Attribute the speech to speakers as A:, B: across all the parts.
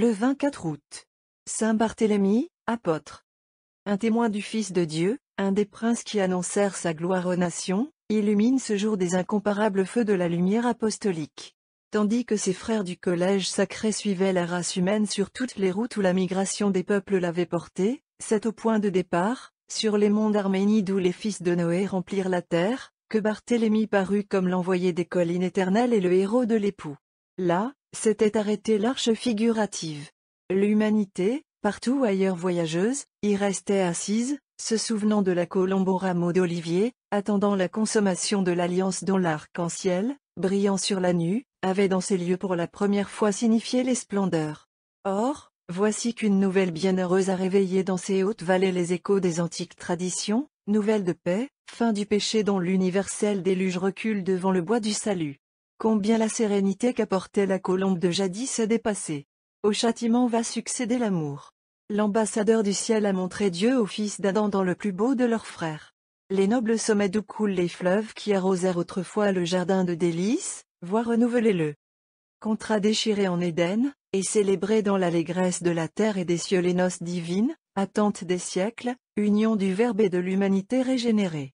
A: Le 24 août. Saint Barthélemy, apôtre. Un témoin du Fils de Dieu, un des princes qui annoncèrent sa gloire aux nations, illumine ce jour des incomparables feux de la lumière apostolique. Tandis que ses frères du collège sacré suivaient la race humaine sur toutes les routes où la migration des peuples l'avait portée, c'est au point de départ, sur les monts d'Arménie d'où les fils de Noé remplirent la terre, que Barthélemy parut comme l'envoyé des collines éternelles et le héros de l'époux. Là, s'était arrêtée l'arche figurative. L'humanité, partout ailleurs voyageuse, y restait assise, se souvenant de la colombe au rameau d'olivier, attendant la consommation de l'alliance dont l'arc-en-ciel, brillant sur la nue, avait dans ces lieux pour la première fois signifié les splendeurs. Or, voici qu'une nouvelle bienheureuse a réveillé dans ces hautes vallées les échos des antiques traditions, nouvelles de paix, fin du péché dont l'universel déluge recule devant le bois du salut. Combien la sérénité qu'apportait la colombe de jadis est dépassée. Au châtiment va succéder l'amour. L'ambassadeur du ciel a montré Dieu au fils d'Adam dans le plus beau de leurs frères. Les nobles sommets d'où coulent les fleuves qui arrosèrent autrefois le jardin de délices, voient renouveler le contrat déchiré en Éden, et célébré dans l'allégresse de la terre et des cieux les noces divines, attente des siècles, union du Verbe et de l'humanité régénérée.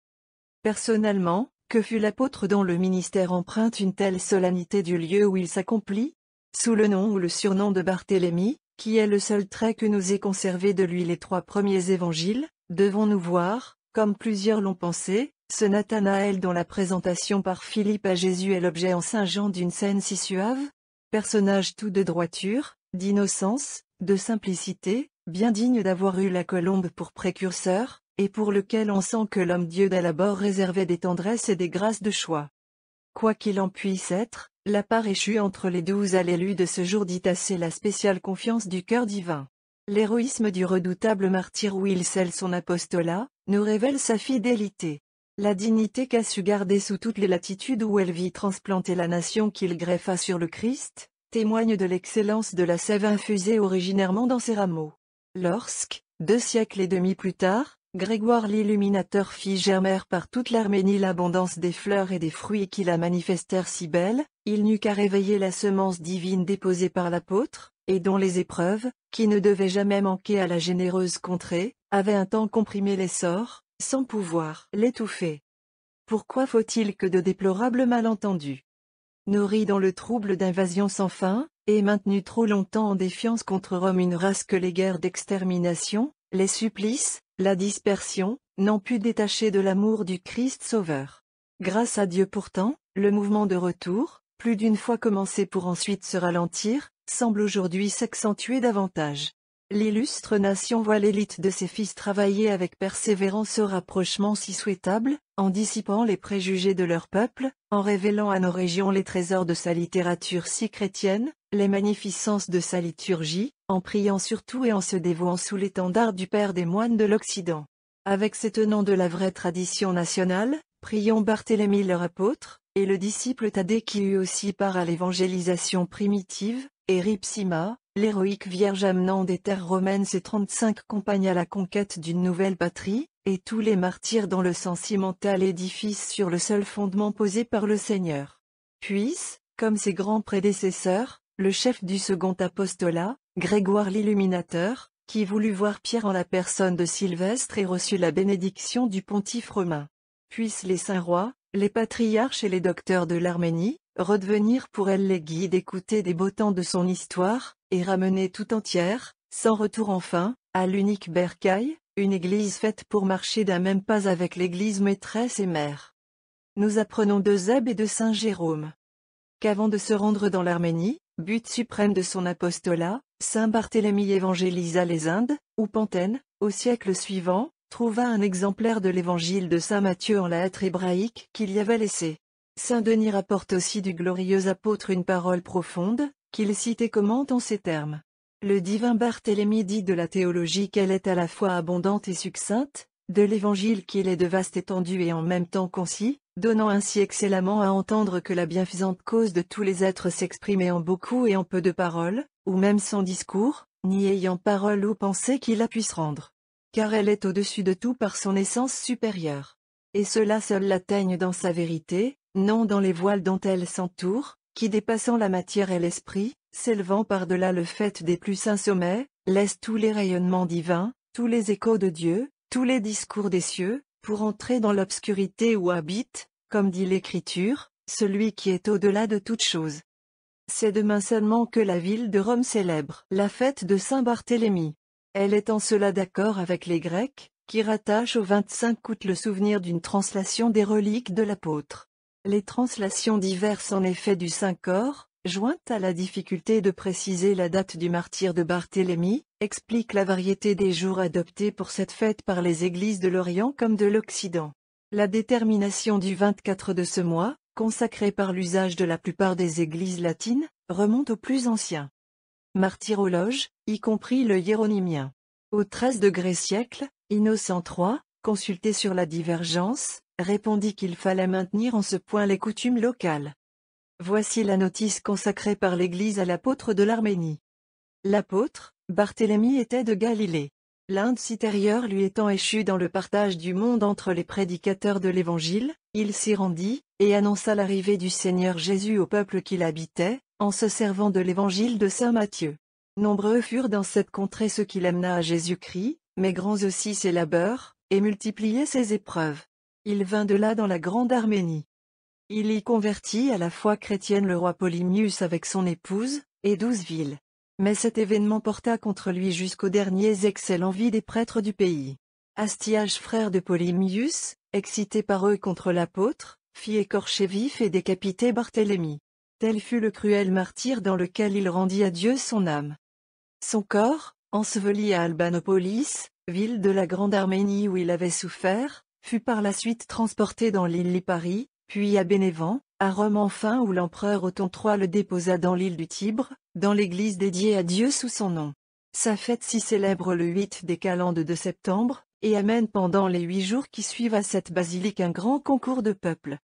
A: Personnellement, que fut l'apôtre dont le ministère emprunte une telle solennité du lieu où il s'accomplit Sous le nom ou le surnom de Barthélemy, qui est le seul trait que nous ait conservé de lui les trois premiers évangiles, devons-nous voir, comme plusieurs l'ont pensé, ce Nathanaël dont la présentation par Philippe à Jésus est l'objet en Saint Jean d'une scène si suave Personnage tout de droiture, d'innocence, de simplicité, bien digne d'avoir eu la colombe pour précurseur, et pour lequel on sent que l'homme Dieu d'abord réservait des tendresses et des grâces de choix. Quoi qu'il en puisse être, la part échue entre les douze à l'élu de ce jour dit assez la spéciale confiance du cœur divin. L'héroïsme du redoutable martyr où il scelle son apostolat, nous révèle sa fidélité. La dignité qu'a su garder sous toutes les latitudes où elle vit transplanter la nation qu'il greffa sur le Christ, témoigne de l'excellence de la sève infusée originairement dans ses rameaux. Lorsque, deux siècles et demi plus tard, Grégoire l'illuminateur fit germer par toute l'Arménie l'abondance des fleurs et des fruits qui la manifestèrent si belle, il n'eut qu'à réveiller la semence divine déposée par l'apôtre, et dont les épreuves, qui ne devaient jamais manquer à la généreuse contrée, avaient un temps comprimé l'essor, sans pouvoir l'étouffer. Pourquoi faut-il que de déplorables malentendus Nourris dans le trouble d'invasion sans fin, et maintenus trop longtemps en défiance contre Rome une race que les guerres d'extermination, les supplices, la dispersion, n'en put détacher de l'amour du Christ Sauveur. Grâce à Dieu pourtant, le mouvement de retour, plus d'une fois commencé pour ensuite se ralentir, semble aujourd'hui s'accentuer davantage. L'illustre nation voit l'élite de ses fils travailler avec persévérance ce rapprochement si souhaitable, en dissipant les préjugés de leur peuple, en révélant à nos régions les trésors de sa littérature si chrétienne, les magnificences de sa liturgie, en priant surtout et en se dévouant sous l'étendard du Père des moines de l'Occident. Avec ces tenants de la vraie tradition nationale, prions Barthélemy leur apôtre, et le disciple Thaddée qui eut aussi part à l'évangélisation primitive, et Ripsima, l'héroïque vierge amenant des terres romaines ses 35 compagnes à la conquête d'une nouvelle patrie, et tous les martyrs dans le sentimental édifice sur le seul fondement posé par le Seigneur. Puisse, comme ses grands prédécesseurs, le chef du second apostolat, Grégoire l'Illuminateur, qui voulut voir Pierre en la personne de Sylvestre et reçut la bénédiction du pontife romain. Puissent les saints rois, les patriarches et les docteurs de l'Arménie, redevenir pour elle les guides écouter des beaux temps de son histoire, et ramener tout entière, sans retour enfin, à l'unique Bercaille, une église faite pour marcher d'un même pas avec l'église maîtresse et mère. Nous apprenons de Zeb et de Saint Jérôme qu'avant de se rendre dans l'Arménie, But suprême de son apostolat, saint Barthélemy évangélisa les Indes, ou Pantène, au siècle suivant, trouva un exemplaire de l'évangile de saint Matthieu en lettres hébraïque qu'il y avait laissé. Saint Denis rapporte aussi du glorieux apôtre une parole profonde, qu'il cite et commente en ces termes. Le divin Barthélemy dit de la théologie qu'elle est à la fois abondante et succincte, de l'Évangile qu'il est de vaste étendue et en même temps concis, donnant ainsi excellemment à entendre que la bienfaisante cause de tous les êtres s'exprimait en beaucoup et en peu de paroles, ou même sans discours, ni ayant parole ou pensée qui la puisse rendre. Car elle est au-dessus de tout par son essence supérieure. Et cela seul l'atteigne dans sa vérité, non dans les voiles dont elle s'entoure, qui dépassant la matière et l'esprit, s'élevant par-delà le fait des plus saints sommets, laisse tous les rayonnements divins, tous les échos de Dieu, tous les discours des cieux, pour entrer dans l'obscurité où habite, comme dit l'Écriture, celui qui est au-delà de toute chose. C'est demain seulement que la ville de Rome célèbre la fête de Saint-Barthélemy. Elle est en cela d'accord avec les Grecs, qui rattachent au 25 août le souvenir d'une translation des reliques de l'apôtre. Les translations diverses en effet du Saint-Corps, jointe à la difficulté de préciser la date du martyr de Barthélemy, explique la variété des jours adoptés pour cette fête par les églises de l'Orient comme de l'Occident. La détermination du 24 de ce mois, consacrée par l'usage de la plupart des églises latines, remonte au plus ancien martyrologe, y compris le hiéronymien. Au XIIIe siècle, Innocent III, consulté sur la divergence, répondit qu'il fallait maintenir en ce point les coutumes locales. Voici la notice consacrée par l'Église à l'apôtre de l'Arménie. L'apôtre, Barthélemy était de Galilée. L'Inde citérieure lui étant échue dans le partage du monde entre les prédicateurs de l'Évangile, il s'y rendit, et annonça l'arrivée du Seigneur Jésus au peuple qu'il habitait, en se servant de l'Évangile de Saint Matthieu. Nombreux furent dans cette contrée ceux qui l'amena à Jésus-Christ, mais grands aussi ses labeurs, et multipliaient ses épreuves. Il vint de là dans la grande Arménie. Il y convertit à la foi chrétienne le roi Polymius avec son épouse, et douze villes. Mais cet événement porta contre lui jusqu'aux derniers excès vies des prêtres du pays. Astiage frère de Polymius, excité par eux contre l'apôtre, fit écorcher vif et décapiter Barthélemy. Tel fut le cruel martyr dans lequel il rendit à Dieu son âme. Son corps, enseveli à Albanopolis, ville de la Grande Arménie où il avait souffert, fut par la suite transporté dans l'île Lipari, puis à Bénévent, à Rome enfin où l'empereur Othon III le déposa dans l'île du Tibre, dans l'église dédiée à Dieu sous son nom. Sa fête s'y célèbre le 8 des calendes de septembre, et amène pendant les huit jours qui suivent à cette basilique un grand concours de peuple.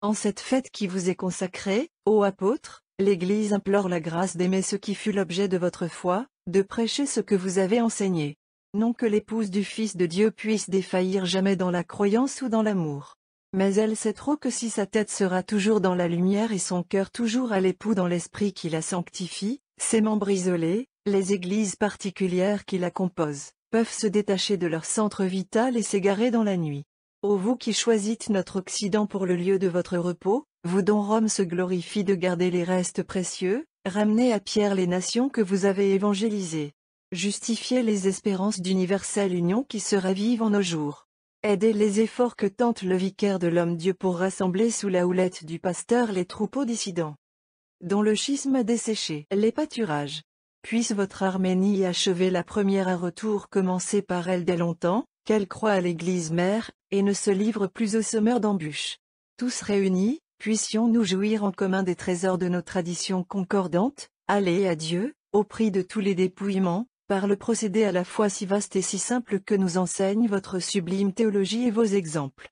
A: En cette fête qui vous est consacrée, ô apôtres, l'Église implore la grâce d'aimer ce qui fut l'objet de votre foi, de prêcher ce que vous avez enseigné. Non que l'épouse du Fils de Dieu puisse défaillir jamais dans la croyance ou dans l'amour. Mais elle sait trop que si sa tête sera toujours dans la lumière et son cœur toujours à l'époux dans l'esprit qui la sanctifie, ses membres isolés, les églises particulières qui la composent, peuvent se détacher de leur centre vital et s'égarer dans la nuit. Ô vous qui choisissez notre Occident pour le lieu de votre repos, vous dont Rome se glorifie de garder les restes précieux, ramenez à Pierre les nations que vous avez évangélisées. Justifiez les espérances d'universelle union qui sera vive en nos jours. Aidez les efforts que tente le vicaire de l'homme-dieu pour rassembler sous la houlette du pasteur les troupeaux dissidents. Dont le schisme a desséché les pâturages. Puisse votre Arménie achever la première à retour commencée par elle dès longtemps, qu'elle croit à l'Église mère, et ne se livre plus aux semeurs d'embûches. Tous réunis, puissions-nous jouir en commun des trésors de nos traditions concordantes, aller à Dieu, au prix de tous les dépouillements, par le procédé à la fois si vaste et si simple que nous enseigne votre sublime théologie et vos exemples.